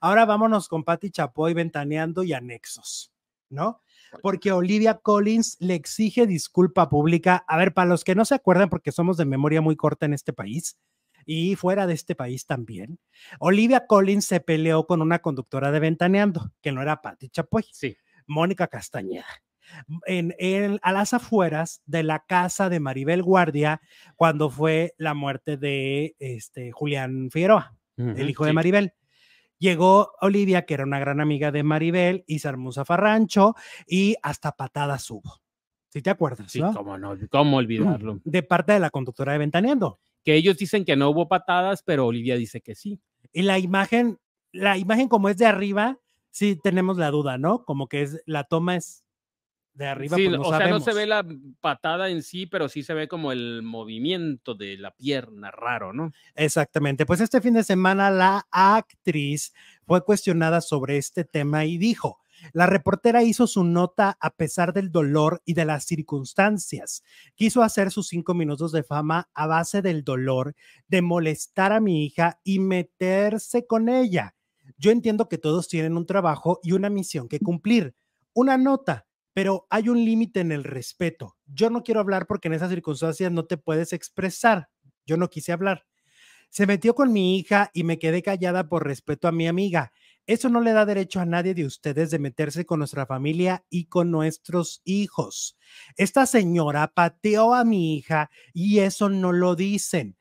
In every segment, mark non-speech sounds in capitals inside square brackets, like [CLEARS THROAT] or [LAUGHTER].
Ahora vámonos con Patti Chapoy ventaneando y anexos, ¿no? Porque Olivia Collins le exige disculpa pública. A ver, para los que no se acuerdan, porque somos de memoria muy corta en este país, y fuera de este país también, Olivia Collins se peleó con una conductora de Ventaneando, que no era Patti Chapoy, sí. Mónica Castañeda. En, a las afueras de la casa de Maribel Guardia cuando fue la muerte de este, Julián Figueroa, el hijo de Maribel llegó Olivia, que era una gran amiga de Maribel, y Sarmuza Farrancho, y hasta patadas hubo. Si ¿Sí te acuerdas, sí, cómo no, cómo olvidarlo. [CLEARS THROAT] De parte de la conductora de Ventaneando. Que ellos dicen que no hubo patadas, pero Olivia dice que sí. Y la imagen, la imagen como es de arriba, sí tenemos la duda, ¿no? Como que es, la toma es de arriba. Sí, pues, o sea, no se ve la patada en sí, pero sí se ve como el movimiento de la pierna raro, ¿no? Exactamente. Pues este fin de semana la actriz fue cuestionada sobre este tema y dijo, la reportera hizo su nota a pesar del dolor y de las circunstancias. Quiso hacer sus cinco minutos de fama a base del dolor, de molestar a mi hija y meterse con ella. Yo entiendo que todos tienen un trabajo y una misión que cumplir. Una nota pero hay un límite en el respeto. Yo no quiero hablar porque en esas circunstancias no te puedes expresar. Yo no quise hablar. Se metió con mi hija y me quedé callada por respeto a mi amiga. Eso no le da derecho a nadie de ustedes de meterse con nuestra familia y con nuestros hijos. Esta señora pateó a mi hija y eso no lo dicen.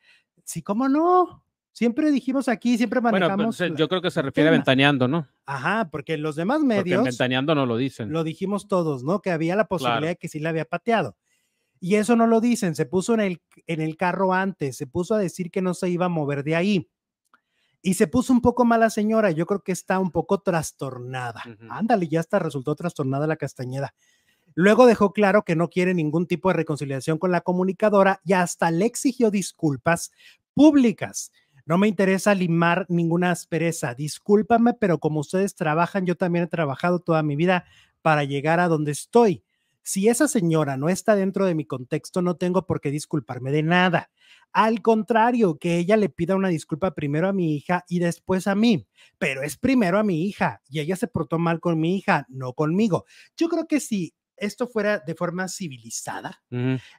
Sí, ¿cómo no? Siempre dijimos aquí, siempre pues, manejamos. Bueno, eh, yo creo que se refiere a ventaneando, ¿no? Ajá, porque los demás medios. Porque no lo dicen. Lo dijimos todos, ¿no? Que había la posibilidad de que sí la había pateado. Y eso no lo dicen, se puso en el, en el carro antes, se puso a decir que no se iba a mover de ahí. Y se puso un poco mala señora, yo creo que está un poco trastornada. Ándale, ya hasta resultó trastornada la castañeda. Luego dejó claro que no quiere ningún tipo de reconciliación con la comunicadora y hasta le exigió disculpas públicas. No me interesa limar ninguna aspereza. Discúlpame, pero como ustedes trabajan, yo también he trabajado toda mi vida para llegar a donde estoy. Si esa señora no está dentro de mi contexto, no tengo por qué disculparme de nada. Al contrario, que ella le pida una disculpa primero a mi hija y después a mí, pero es primero a mi hija y ella se portó mal con mi hija, no conmigo. Yo creo que sí esto fuera de forma civilizada,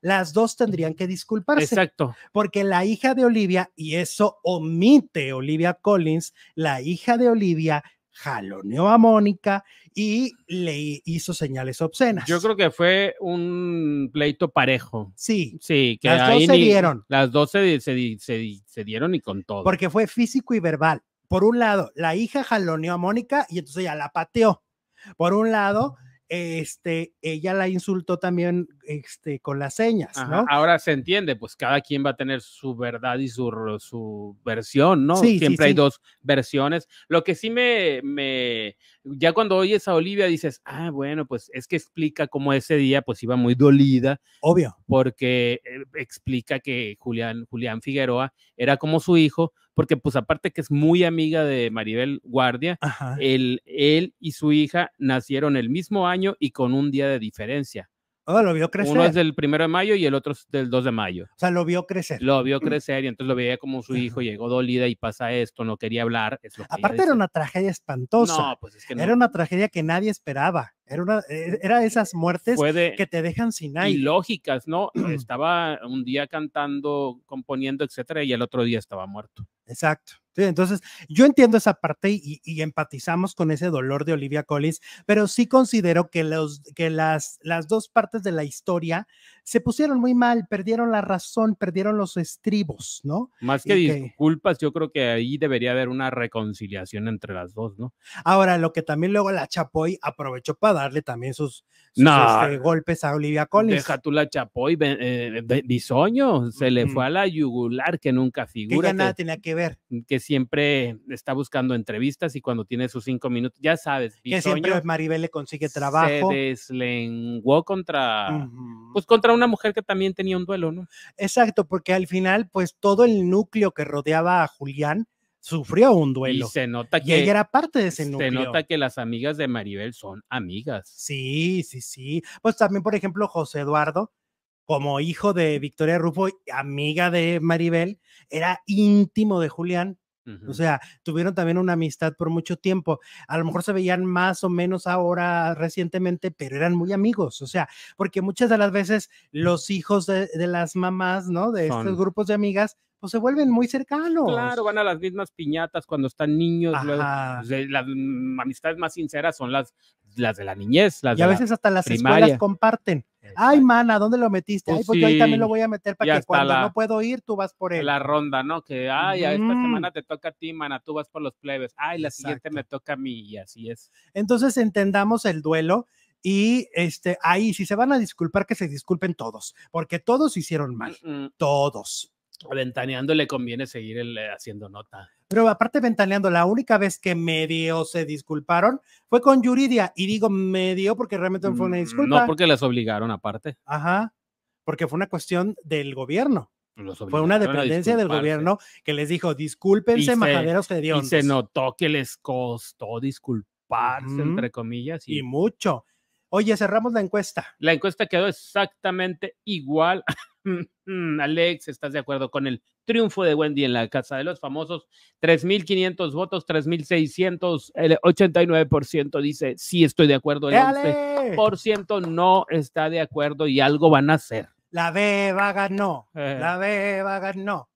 las dos tendrían que disculparse. Exacto. Porque la hija de Olivia, y eso omite Olivia Collins, la hija de Olivia jaloneó a Mónica y le hizo señales obscenas. Yo creo que fue un pleito parejo. Sí. Sí, que las dos se dieron. Las dos se, dieron y con todo. Porque fue físico y verbal. Por un lado, la hija jaloneó a Mónica y entonces ella la pateó. Por un lado, este, ella la insultó también este, con las señas, ¿no? Ahora se entiende, pues cada quien va a tener su verdad y su, su versión, ¿no? Siempre hay dos versiones. Lo que sí me, me, ya cuando oyes a Olivia dices, ah, bueno, pues es que explica cómo ese día pues iba muy dolida. Obvio. Porque eh, explica que Julián, Julián Figueroa era como su hijo, porque pues aparte que es muy amiga de Maribel Guardia, él, él, y su hija nacieron el mismo año y con un día de diferencia. Oh, lo vio crecer. Uno es del primero de mayo y el otro es del 2 de mayo. O sea, lo vio crecer. Lo vio mm. crecer y entonces lo veía como su hijo llegó dolida y pasa esto, no quería hablar. Aparte era una tragedia espantosa. No, pues es que no. Era una tragedia que nadie esperaba. Era, e, era esas muertes que te dejan sin aire. lógicas, ¿no? [CLEARS THROAT] Estaba un día cantando, componiendo, etcétera, y el otro día estaba muerto. Exacto. Entonces, yo entiendo esa parte y, empatizamos con ese dolor de Olivia Collins, pero sí considero que, los, que las, las dos partes de la historia se pusieron muy mal, perdieron la razón, perdieron los estribos, ¿no? Más que, disculpas, yo creo que ahí debería haber una reconciliación entre las dos, ¿no? Ahora, lo que también luego la Chapoy aprovechó para darle también sus, este, golpes a Olivia Collins. Deja tú la Chapoy, eh, Bisoño, se le fue a la yugular que nunca figura. Que nada tenía que ver. Que siempre está buscando entrevistas y cuando tiene sus cinco minutos, ya sabes. que siempre Maribel le consigue trabajo. Se deslenguó contra, pues contra una mujer que también tenía un duelo, ¿no? Exacto, porque al final, pues todo el núcleo que rodeaba a Julián sufrió un duelo. Y se nota que. Y ella era parte de ese núcleo. Se nota que las amigas de Maribel son amigas. Sí, sí, sí. Pues también, por ejemplo, José Eduardo, como hijo de Victoria Rufo, amiga de Maribel, era íntimo de Julián o sea, tuvieron también una amistad por mucho tiempo. A lo mejor se veían más o menos ahora recientemente, pero eran muy amigos. O sea, porque muchas de las veces los hijos de, las mamás, ¿no? De estos grupos de amigas pues se vuelven muy cercanos. Claro, van a las mismas piñatas cuando están niños. Pues, las mm, amistades más sinceras son las, las de la niñez. y a veces hasta las escuelas comparten. Ay, mana, ¿dónde lo metiste? Pues ay, pues yo ahí también lo voy a meter para que cuando no puedo ir, tú vas por él. La ronda, ¿no? Que, ay, esta semana te toca a ti, mana, tú vas por los plebes. Ay, la siguiente me toca a mí, y así es. Entonces entendamos el duelo. Y este, ahí, si se van a disculpar, que se disculpen todos, porque todos hicieron mal, todos. Ventaneando le conviene seguir eh, haciendo nota. Pero aparte ventaneando, la única vez que medio se disculparon fue con Yuridia. Y digo medio porque realmente fue una mm, disculpa. No porque les obligaron aparte. Ajá, porque fue una cuestión del gobierno. Pues fue una dependencia del gobierno que les dijo, discúlpense, majaderos se, Y se notó que les costó disculparse, entre comillas. y mucho. Oye, cerramos la encuesta. La encuesta quedó exactamente igual. [LAUGHS] Mm, Alex, ¿estás de acuerdo con el triunfo de Wendy en la Casa de los Famosos? 3.500 votos, 3.600, el 89% dice sí estoy de acuerdo, el 11% no está de acuerdo y algo van a hacer. La beba ganó, no eh. la beba ganó.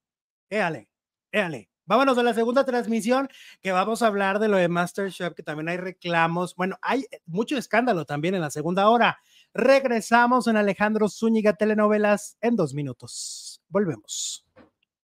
Éale, éale. Vámonos a la segunda transmisión que vamos a hablar de lo de MasterChef, que también hay reclamos. Bueno, hay eh, mucho escándalo también en la segunda hora. Regresamos en Alejandro Zúñiga Telenovelas en dos minutos. Volvemos.